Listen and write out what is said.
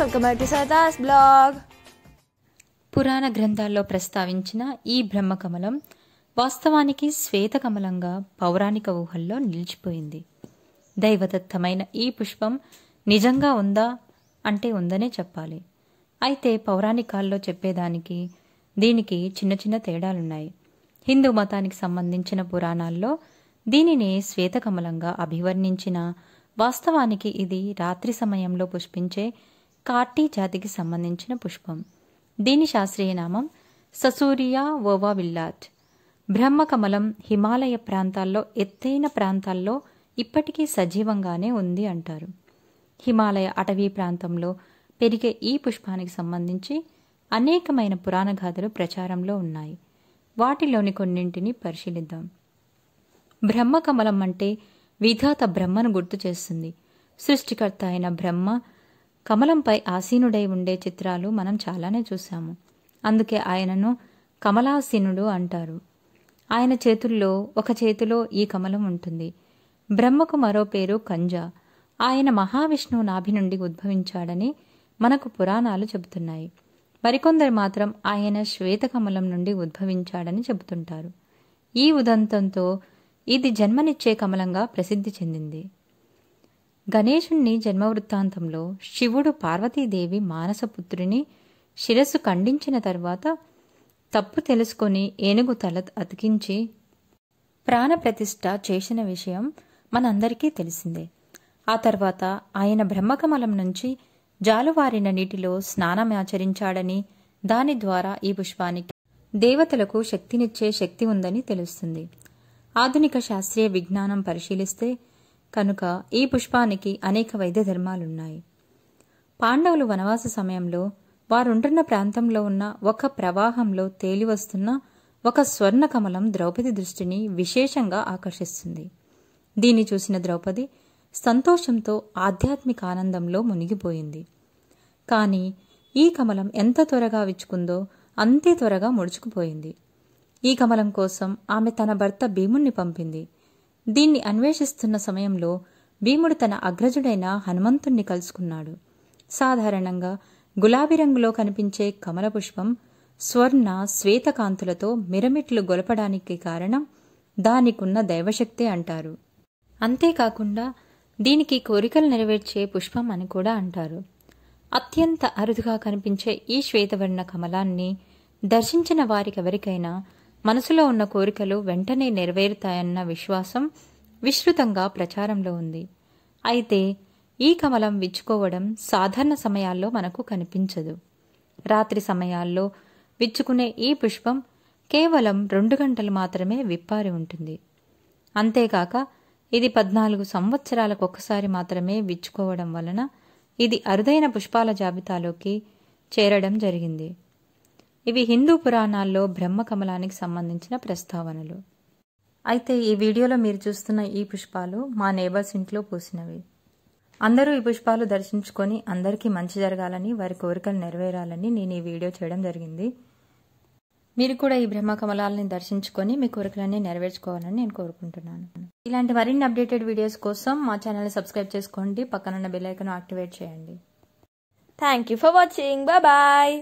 welcome blog పురాణ గ్రంథాల్లో ప్రస్తావించిన ఈ బ్రహ్మకమలం వాస్తవానికి శ్వేతకమలంగా పౌరాణిక ఊహల్లో నిలిచిపోయింది దైవదత్తమైన ఈ పుష్పం నిజంగా ఉందా అంటే ఉందనే చెప్పాలి అయితే పౌరాణికాల్లో చెప్పేదానికి దీనికి చిన్న చిన్న తేడాలున్నాయి హిందూ మతానికి సంబంధించిన పురాణాల్లో దీనిని శ్వేతకమలంగా అభివర్ణించిన వాస్తవానికి ఇది రాత్రి సమయంలో పుష్పించే కార్టీ జాతికి సంబంధించిన పుష్పం దీని శాస్త్రీయ నామం ససూరియా ఓవా విల్లాట్ బ్రహ్మకమలం హిమాలయ ప్రాంతాల్లో ఎత్తైన ప్రాంతాల్లో ఇప్పటికీ సజీవంగానే ఉంది అంటారు హిమాలయ అటవీ ప్రాంతంలో పెరిగే ఈ పుష్పానికి సంబంధించి అనేకమైన పురాణ గాథలు ప్రచారంలో ఉన్నాయి వాటిలోని కొన్నింటిని పరిశీలిద్దాం బ్రహ్మకమలం అంటే విధాత బ్రహ్మను గుర్తు చేస్తుంది సృష్టికర్త అయిన బ్రహ్మ కమలంపై ఆసీనుడై ఉండే చిత్రాలు మనం చాలానే చూశాము అందుకే ఆయనను కమలాసీనుడు అంటారు ఆయన చేతుల్లో ఒక చేతిలో ఈ కమలం ఉంటుంది బ్రహ్మకు మరో పేరు కంజ ఆయన మహావిష్ణువు నాభి నుండి ఉద్భవించాడని మనకు పురాణాలు చెబుతున్నాయి మరికొందరు మాత్రం ఆయన శ్వేతకమలం నుండి ఉద్భవించాడని చెబుతుంటారు ఈ ఉదంతంతో ఇది జన్మనిచ్చే కమలంగా ప్రసిద్ధి చెందింది గణేశుణ్ణి జన్మవృత్తాంతంలో శివుడు పార్వతీదేవి మానసపుత్రుని శిరస్సు ఖండించిన తర్వాత తప్పు తెలుసుకొని ఏనుగు తల అతికించి ప్రాణప్రతిష్ఠ చేసిన విషయం మనందరికీ తెలిసిందే ఆ తర్వాత ఆయన బ్రహ్మకమలం నుంచి జాలువారిన నీటిలో స్నానమాచరించాడని దాని ద్వారా ఈ పుష్పానికి దేవతలకు శక్తినిచ్చే శక్తి ఉందని తెలుస్తుంది ఆధునిక శాస్త్రీయ విజ్ఞానం పరిశీలిస్తే కనుక ఈ పుష్పానికి అనేక వైద్య ధర్మాలున్నాయి పాండవులు వనవాస సమయంలో వారుంటున్న ప్రాంతంలో ఉన్న ఒక ప్రవాహంలో తేలివస్తున్న ఒక స్వర్ణ కమలం ద్రౌపది దృష్టిని విశేషంగా ఆకర్షిస్తుంది దీన్ని చూసిన ద్రౌపది సంతోషంతో ఆధ్యాత్మిక ఆనందంలో మునిగిపోయింది కానీ ఈ కమలం ఎంత త్వరగా విచ్చుకుందో అంతే త్వరగా ముడుచుకుపోయింది ఈ కమలం కోసం ఆమె తన భర్త భీముణ్ణి పంపింది దీన్ని అన్వేషిస్తున్న సమయంలో భీముడు తన అగ్రజుడైన హనుమంతుణ్ణి కలుసుకున్నాడు సాధారణంగా గులాబీ రంగులో కనిపించే కమల పుష్పం స్వర్ణ శ్వేతకాంతులతో మిరమిట్లు గొలపడానికి కారణం దానికున్న దైవశక్తే అంటారు అంతేకాకుండా దీనికి కోరికలు నెరవేర్చే పుష్పం అని కూడా అంటారు అత్యంత అరుదుగా కనిపించే ఈ శ్వేతవర్ణ కమలాన్ని దర్శించిన వారికెవరికైనా మనసులో ఉన్న కోరికలు వెంటనే నెరవేరుతాయన్న విశ్వాసం విస్తృతంగా ప్రచారంలో ఉంది అయితే ఈ కమలం విచ్చుకోవడం సాధారణ సమయాల్లో మనకు కనిపించదు రాత్రి సమయాల్లో విచ్చుకునే ఈ పుష్పం కేవలం రెండు గంటలు మాత్రమే విప్పారి ఉంటుంది అంతేకాక ఇది పద్నాలుగు సంవత్సరాలకు ఒక్కసారి మాత్రమే విచ్చుకోవడం వలన ఇది అరుదైన పుష్పాల జాబితాలోకి చేరడం జరిగింది ఇవి హిందూ పురాణాల్లో బ్రహ్మకమలానికి సంబంధించిన ప్రస్తావనలు అయితే ఈ వీడియోలో మీరు చూస్తున్న ఈ పుష్పాలు మా నేబర్స్ ఇంట్లో పూసినవి అందరూ ఈ పుష్పాలు దర్శించుకొని అందరికీ మంచి జరగాలని వారి కోరికలు నెరవేరాలని నేను ఈ వీడియో చేయడం జరిగింది మీరు కూడా ఈ బ్రహ్మకమలాలని దర్శించుకొని మీ కోరికలన్నీ నెరవేర్చుకోవాలని నేను కోరుకుంటున్నాను ఇలాంటి మరిన్ని అప్డేటెడ్ వీడియోస్ కోసం మా ఛానల్ని సబ్స్క్రైబ్ చేసుకోండి పక్కనున్న బెల్ ఐకన్ యాక్టివేట్ చేయండి thank you for watching bye